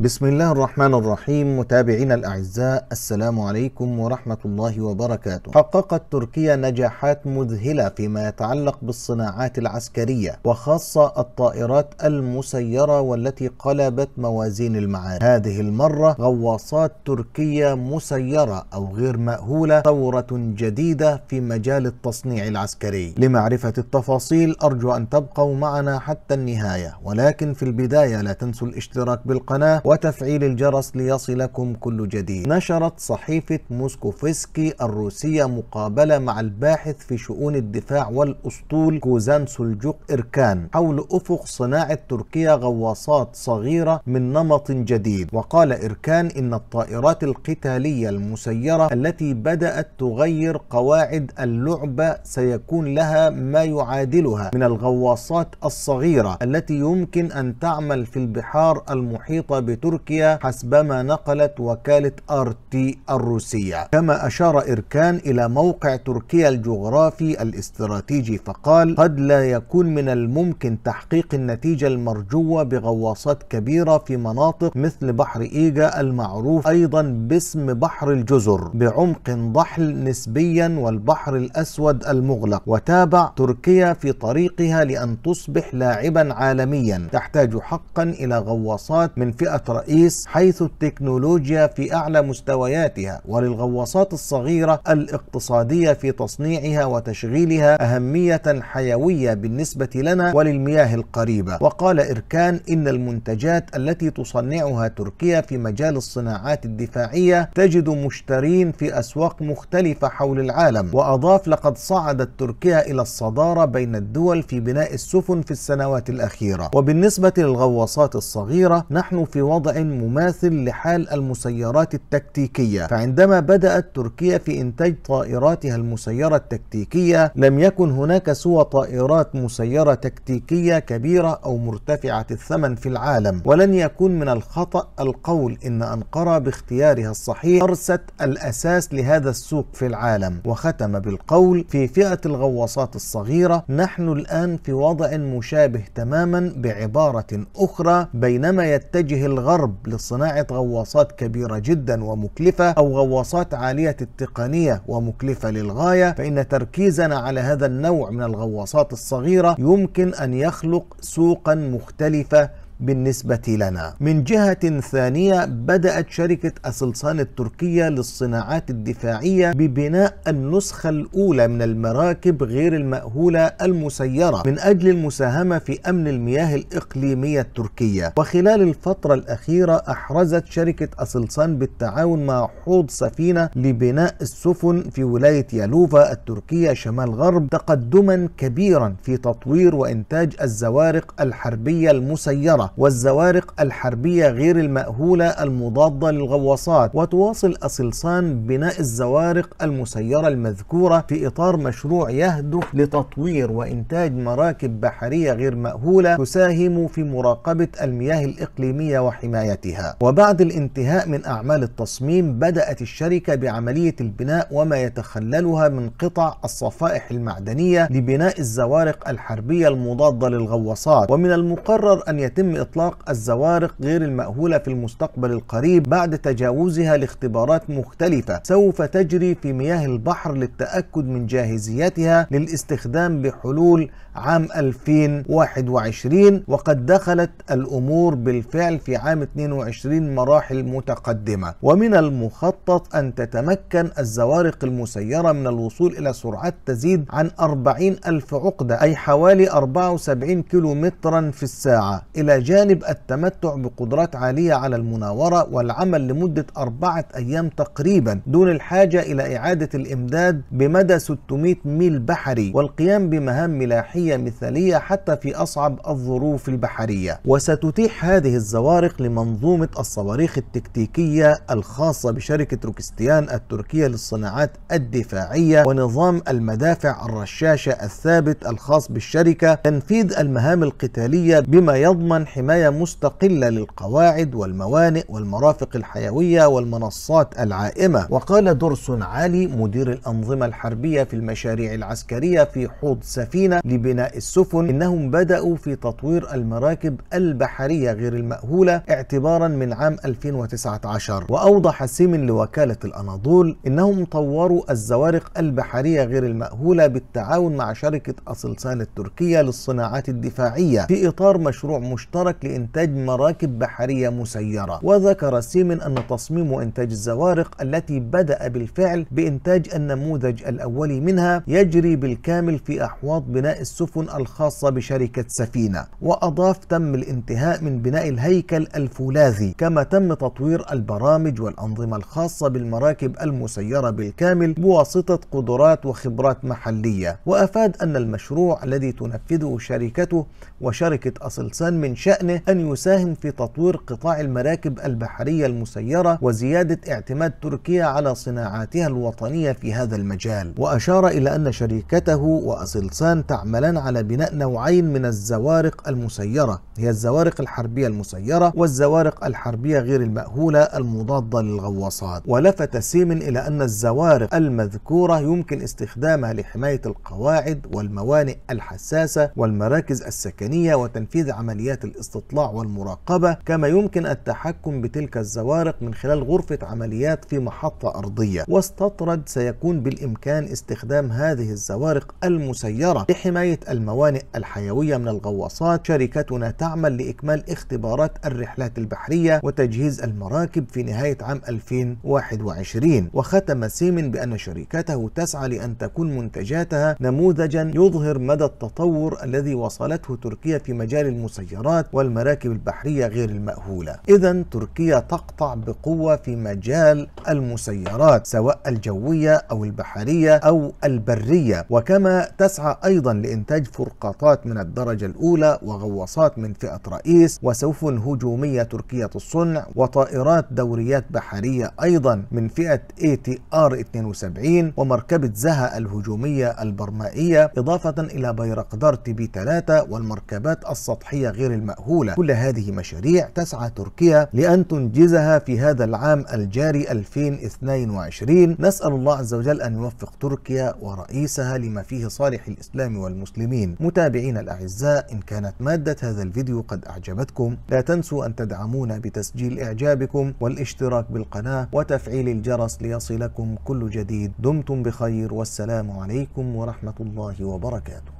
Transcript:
بسم الله الرحمن الرحيم متابعينا الاعزاء السلام عليكم ورحمه الله وبركاته. حققت تركيا نجاحات مذهله فيما يتعلق بالصناعات العسكريه وخاصه الطائرات المسيره والتي قلبت موازين المعارك. هذه المره غواصات تركيه مسيره او غير ماهوله ثوره جديده في مجال التصنيع العسكري. لمعرفه التفاصيل ارجو ان تبقوا معنا حتى النهايه ولكن في البدايه لا تنسوا الاشتراك بالقناه وتفعيل الجرس ليصلكم كل جديد نشرت صحيفة موسكوفسكي الروسية مقابلة مع الباحث في شؤون الدفاع والأسطول كوزان سلجوق إركان حول أفق صناعة تركيا غواصات صغيرة من نمط جديد وقال إركان إن الطائرات القتالية المسيرة التي بدأت تغير قواعد اللعبة سيكون لها ما يعادلها من الغواصات الصغيرة التي يمكن أن تعمل في البحار المحيطة بتركيا تركيا حسبما نقلت وكالة آر تي الروسية كما أشار إركان إلى موقع تركيا الجغرافي الاستراتيجي فقال قد لا يكون من الممكن تحقيق النتيجة المرجوة بغواصات كبيرة في مناطق مثل بحر إيجا المعروف أيضا باسم بحر الجزر بعمق ضحل نسبيا والبحر الأسود المغلق وتابع تركيا في طريقها لأن تصبح لاعبا عالميا تحتاج حقا إلى غواصات من فئة رئيس حيث التكنولوجيا في أعلى مستوياتها وللغواصات الصغيرة الاقتصادية في تصنيعها وتشغيلها أهمية حيوية بالنسبة لنا وللمياه القريبة وقال إركان إن المنتجات التي تصنعها تركيا في مجال الصناعات الدفاعية تجد مشترين في أسواق مختلفة حول العالم وأضاف لقد صعدت تركيا إلى الصدارة بين الدول في بناء السفن في السنوات الأخيرة وبالنسبة للغواصات الصغيرة نحن في وضع مماثل لحال المسيرات التكتيكية فعندما بدأت تركيا في إنتاج طائراتها المسيرة التكتيكية لم يكن هناك سوى طائرات مسيرة تكتيكية كبيرة أو مرتفعة الثمن في العالم ولن يكون من الخطأ القول إن أنقرة باختيارها الصحيح أرست الأساس لهذا السوق في العالم وختم بالقول في فئة الغواصات الصغيرة نحن الآن في وضع مشابه تماما بعبارة أخرى بينما يتجه الغرب لصناعة غواصات كبيرة جدا ومكلفة أو غواصات عالية التقنية ومكلفة للغاية فإن تركيزنا على هذا النوع من الغواصات الصغيرة يمكن أن يخلق سوقا مختلفة بالنسبة لنا من جهة ثانية بدأت شركة أسلسان التركية للصناعات الدفاعية ببناء النسخة الأولى من المراكب غير المأهولة المسيرة من أجل المساهمة في أمن المياه الإقليمية التركية وخلال الفترة الأخيرة أحرزت شركة أسلسان بالتعاون مع حوض سفينة لبناء السفن في ولاية يالوفا التركية شمال غرب تقدما كبيرا في تطوير وإنتاج الزوارق الحربية المسيرة والزوارق الحربية غير المأهولة المضادة للغواصات وتواصل أصلصان بناء الزوارق المسيرة المذكورة في إطار مشروع يهدف لتطوير وإنتاج مراكب بحرية غير مأهولة تساهم في مراقبة المياه الإقليمية وحمايتها وبعد الانتهاء من أعمال التصميم بدأت الشركة بعملية البناء وما يتخللها من قطع الصفائح المعدنية لبناء الزوارق الحربية المضادة للغواصات ومن المقرر أن يتم إطلاق الزوارق غير المأهولة في المستقبل القريب بعد تجاوزها لاختبارات مختلفة سوف تجري في مياه البحر للتأكد من جاهزيتها للاستخدام بحلول عام 2021 وقد دخلت الأمور بالفعل في عام 22 مراحل متقدمة ومن المخطط أن تتمكن الزوارق المسيرة من الوصول إلى سرعات تزيد عن 40 ألف عقدة أي حوالي 74 مترا في الساعة إلى جانب التمتع بقدرات عالية على المناورة والعمل لمدة أربعة أيام تقريبا دون الحاجة إلى إعادة الإمداد بمدى 600 ميل بحري والقيام بمهام ملاحية مثالية حتى في أصعب الظروف البحرية وستتيح هذه الزوارق لمنظومة الصواريخ التكتيكية الخاصة بشركة روكستيان التركية للصناعات الدفاعية ونظام المدافع الرشاشة الثابت الخاص بالشركة تنفيذ المهام القتالية بما يضمن حماية مستقلة للقواعد والموانئ والمرافق الحيوية والمنصات العائمة وقال درس علي مدير الأنظمة الحربية في المشاريع العسكرية في حوض سفينة لبناء السفن إنهم بدأوا في تطوير المراكب البحرية غير المأهولة اعتبارا من عام 2019 وأوضح سيمن لوكالة الأناضول إنهم طوروا الزوارق البحرية غير المأهولة بالتعاون مع شركة أصلسان التركية للصناعات الدفاعية في إطار مشروع مشترك المشترك لإنتاج مراكب بحرية مسيرة وذكر سيمن أن تصميم وإنتاج الزوارق التي بدأ بالفعل بإنتاج النموذج الأولي منها يجري بالكامل في أحواض بناء السفن الخاصة بشركة سفينة وأضاف تم الانتهاء من بناء الهيكل الفولاذي كما تم تطوير البرامج والأنظمة الخاصة بالمراكب المسيرة بالكامل بواسطة قدرات وخبرات محلية وأفاد أن المشروع الذي تنفذه شركته وشركة أصلسان من شأن شأنه أن يساهم في تطوير قطاع المراكب البحرية المسيرة وزيادة اعتماد تركيا على صناعاتها الوطنية في هذا المجال وأشار إلى أن شركته وأسلسان تعملان على بناء نوعين من الزوارق المسيرة هي الزوارق الحربية المسيرة والزوارق الحربية غير المأهولة المضادة للغواصات ولفت سيمن إلى أن الزوارق المذكورة يمكن استخدامها لحماية القواعد والموانئ الحساسة والمراكز السكنية وتنفيذ عمليات الإصلاح الاستطلاع والمراقبة كما يمكن التحكم بتلك الزوارق من خلال غرفة عمليات في محطة أرضية واستطرد سيكون بالإمكان استخدام هذه الزوارق المسيرة لحماية الموانئ الحيوية من الغواصات شركتنا تعمل لإكمال اختبارات الرحلات البحرية وتجهيز المراكب في نهاية عام 2021 وختم سيمن بأن شركته تسعى لأن تكون منتجاتها نموذجا يظهر مدى التطور الذي وصلته تركيا في مجال المسيرات والمراكب البحرية غير المأهولة إذا تركيا تقطع بقوة في مجال المسيرات سواء الجوية أو البحرية أو البرية وكما تسعى أيضا لإنتاج فرقاطات من الدرجة الأولى وغواصات من فئة رئيس وسفن هجومية تركية الصنع وطائرات دوريات بحرية أيضا من فئة ATR 72 ومركبة زها الهجومية البرمائية إضافة إلى بيرقدار تي بي 3 والمركبات السطحية غير المأهولة مأهولة كل هذه مشاريع تسعى تركيا لأن تنجزها في هذا العام الجاري 2022 نسأل الله عز وجل أن يوفق تركيا ورئيسها لما فيه صالح الإسلام والمسلمين متابعينا الأعزاء إن كانت مادة هذا الفيديو قد أعجبتكم لا تنسوا أن تدعمونا بتسجيل إعجابكم والاشتراك بالقناة وتفعيل الجرس ليصلكم كل جديد دمتم بخير والسلام عليكم ورحمة الله وبركاته